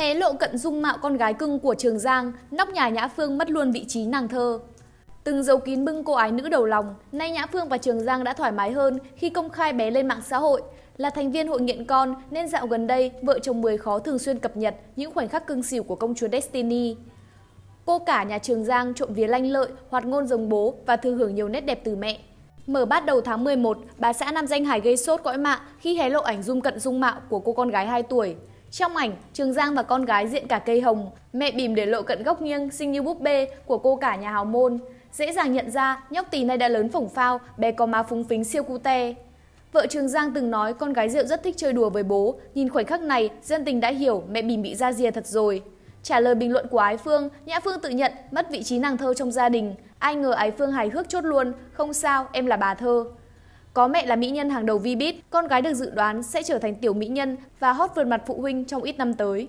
Hé lộ cận dung mạo con gái cưng của Trường Giang, nóc nhà Nhã Phương mất luôn vị trí nàng thơ. Từng giấu kín bưng cô ái nữ đầu lòng, nay Nhã Phương và Trường Giang đã thoải mái hơn khi công khai bé lên mạng xã hội. Là thành viên hội nghiện con nên dạo gần đây, vợ chồng Mười khó thường xuyên cập nhật những khoảnh khắc cưng xỉu của công chúa Destiny. Cô cả nhà Trường Giang trộm vía lanh lợi, hoạt ngôn giống bố và thừa hưởng nhiều nét đẹp từ mẹ. Mở bát đầu tháng 11, bà xã Nam Danh Hải gây sốt cõi mạng khi hé lộ ảnh dung cận dung mạo của cô con gái 2 tuổi. Trong ảnh, Trường Giang và con gái diện cả cây hồng, mẹ bìm để lộ cận góc nghiêng xinh như búp bê của cô cả nhà hào môn. Dễ dàng nhận ra nhóc tỳ này đã lớn phổng phao, bé có má phúng phính siêu cute. Vợ Trường Giang từng nói con gái rượu rất thích chơi đùa với bố, nhìn khoảnh khắc này, dân tình đã hiểu mẹ bìm bị ra rìa thật rồi. Trả lời bình luận của Ái Phương, Nhã Phương tự nhận mất vị trí nàng thơ trong gia đình. Ai ngờ Ái Phương hài hước chốt luôn, không sao, em là bà thơ. Có mẹ là mỹ nhân hàng đầu Vbiz, con gái được dự đoán sẽ trở thành tiểu mỹ nhân và hot vượt mặt phụ huynh trong ít năm tới.